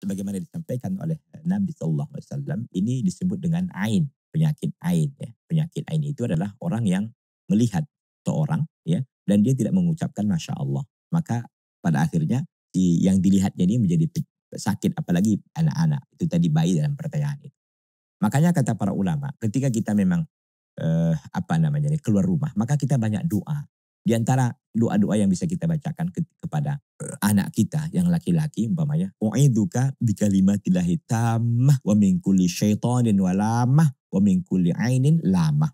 sebagaimana disampaikan oleh eh, Nabi Shallallahu Alaihi Wasallam ini disebut dengan ain penyakit ain ya penyakit ain itu adalah orang yang melihat seorang ya dan dia tidak mengucapkan masya Allah maka pada akhirnya si yang dilihatnya ini menjadi sakit apalagi anak-anak itu tadi bayi dalam pertanyaan itu makanya kata para ulama ketika kita memang eh, apa namanya keluar rumah maka kita banyak doa di antara doa-doa yang bisa kita bacakan ke, kepada anak kita yang laki-laki umpamanya. U'iduka bikalimatillahi tammah wa min kulli syaitanin walamah wa min kulli ainin lamah.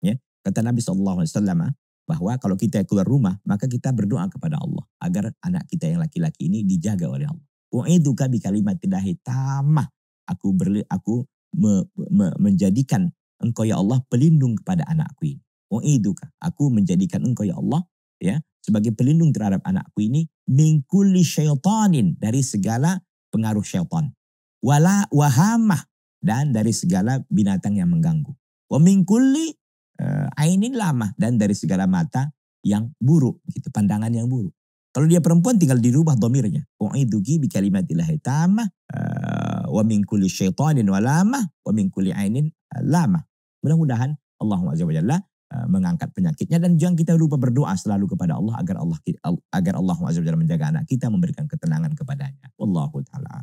Ya. Kata Nabi sallallahu alaihi wasallam ah, bahwa kalau kita keluar rumah maka kita berdoa kepada Allah agar anak kita yang laki-laki ini dijaga oleh Allah. U'iduka bikalimatillahi tammah. Aku berli, aku me, me, menjadikan engkau ya Allah pelindung kepada anakku ini u'iduka. Aku menjadikan engkau ya Allah ya sebagai pelindung terhadap anakku ini min kulli syaitanin dari segala pengaruh syaitan. Wala wahamah dan dari segala binatang yang mengganggu. Wa min kulli eh, ainin lama dan dari segala mata yang buruk gitu, pandangan yang buruk. Kalau dia perempuan tinggal dirubah domirnya. U'iduki bi kalimatillah tamah eh, wa min kulli syaitanin walamah wa min kulli ainin eh, lama. Mudah-mudahan Allah Azza wa Jalla Eh, mengangkat penyakitnya dan jangan kita lupa berdoa selalu kepada Allah agar Allah agar Allah menjaga anak kita memberikan ketenangan kepadanya. Wallahu taala